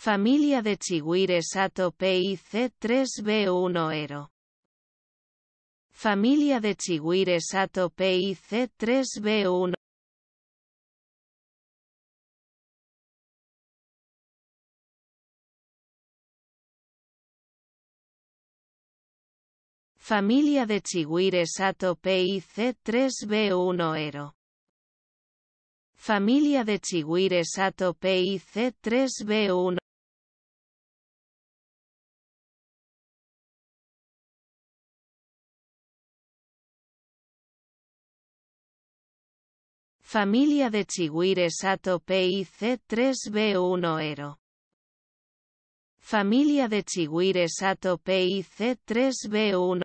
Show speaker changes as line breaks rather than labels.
Familia de Chiguire Sato c 3B1 Ero. Familia de Chiguire Sato C 3B1 Familia de Chiguire Sato c 3B1 Ero. Familia de Chiguire Sato PIC 3B1 Familia de Chigüires Sato PIC 3B1 Ero. Familia de Chigüires Sato PIC 3B1